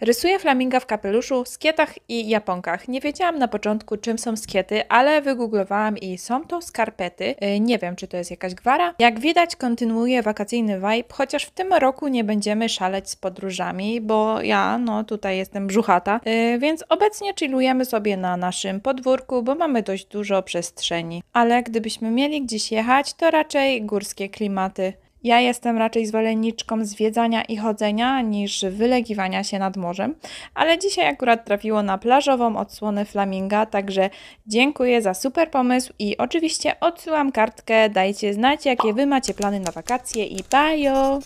Rysuję flaminga w kapeluszu, skietach i japonkach. Nie wiedziałam na początku, czym są skiety, ale wygooglowałam i są to skarpety. Y, nie wiem, czy to jest jakaś gwara. Jak widać, kontynuuje wakacyjny vibe, chociaż w tym roku nie będziemy szaleć z podróżami, bo ja, no tutaj jestem brzuchata, y, więc obecnie chillujemy sobie na naszym podwórku, bo mamy dość dużo przestrzeni. Ale gdybyśmy mieli gdzieś jechać, to raczej górskie klimaty. Ja jestem raczej zwolenniczką zwiedzania i chodzenia niż wylegiwania się nad morzem, ale dzisiaj akurat trafiło na plażową odsłonę flaminga, także dziękuję za super pomysł i oczywiście odsyłam kartkę, dajcie znać jakie Wy macie plany na wakacje i bajo!